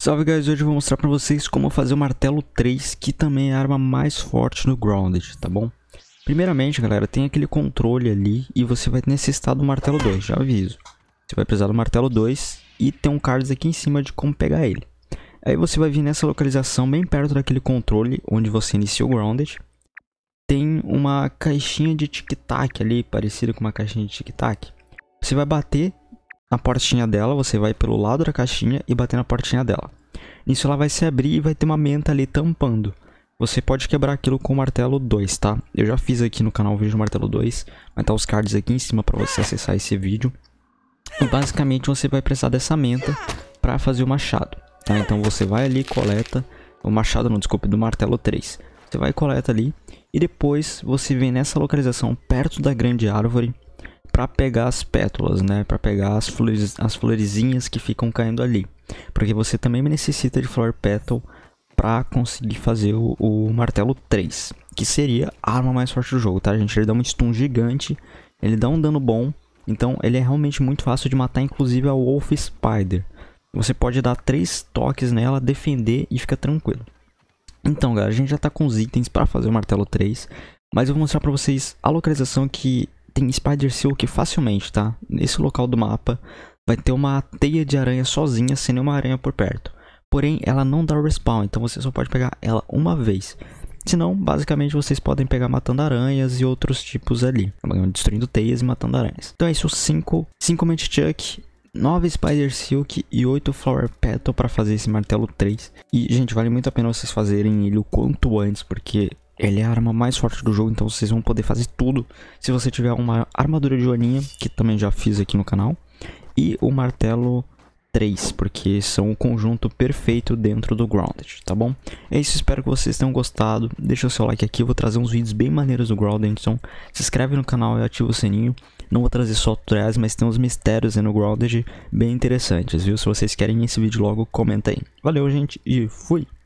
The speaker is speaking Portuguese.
Salve guys, hoje eu vou mostrar pra vocês como fazer o martelo 3, que também é a arma mais forte no Grounded, tá bom? Primeiramente galera, tem aquele controle ali e você vai necessitar do martelo 2, já aviso. Você vai precisar do martelo 2 e tem um cards aqui em cima de como pegar ele. Aí você vai vir nessa localização bem perto daquele controle onde você inicia o Grounded. Tem uma caixinha de tic-tac ali, parecida com uma caixinha de tic-tac. Você vai bater na portinha dela, você vai pelo lado da caixinha e bater na portinha dela. Nisso ela vai se abrir e vai ter uma menta ali tampando. Você pode quebrar aquilo com o martelo 2, tá? Eu já fiz aqui no canal o vídeo do martelo 2, vai estar tá os cards aqui em cima para você acessar esse vídeo. E basicamente você vai precisar dessa menta para fazer o machado, tá? Então você vai ali coleta, o machado não, desculpe, do martelo 3. Você vai coleta ali e depois você vem nessa localização perto da grande árvore para pegar as pétalas, né? Para pegar as flores, as florezinhas que ficam caindo ali, porque você também necessita de flower petal para conseguir fazer o, o, martelo 3, que seria a arma mais forte do jogo, tá, gente? Ele dá um stun gigante, ele dá um dano bom, então ele é realmente muito fácil de matar, inclusive a Wolf Spider. Você pode dar três toques nela, defender e fica tranquilo. Então, galera, a gente já tá com os itens para fazer o martelo 3, mas eu vou mostrar para vocês a localização que tem Spider Silk facilmente, tá? Nesse local do mapa vai ter uma teia de aranha sozinha, sem nenhuma aranha por perto. Porém, ela não dá respawn, então você só pode pegar ela uma vez. Senão, basicamente, vocês podem pegar matando aranhas e outros tipos ali. Destruindo teias e matando aranhas. Então é isso, 5 5 Chuck 9 Spider Silk e 8 Flower Petal para fazer esse martelo 3. E, gente, vale muito a pena vocês fazerem ele o quanto antes, porque ele é a arma mais forte do jogo, então vocês vão poder fazer tudo. Se você tiver uma armadura de Joaninha, que também já fiz aqui no canal. E o martelo 3, porque são o conjunto perfeito dentro do Grounded, tá bom? É isso, espero que vocês tenham gostado. Deixa o seu like aqui, eu vou trazer uns vídeos bem maneiros do Grounded, então se inscreve no canal e ativa o sininho. Não vou trazer só tutoriais, mas tem uns mistérios aí no Grounded bem interessantes, viu? Se vocês querem esse vídeo logo, comenta aí. Valeu, gente, e fui!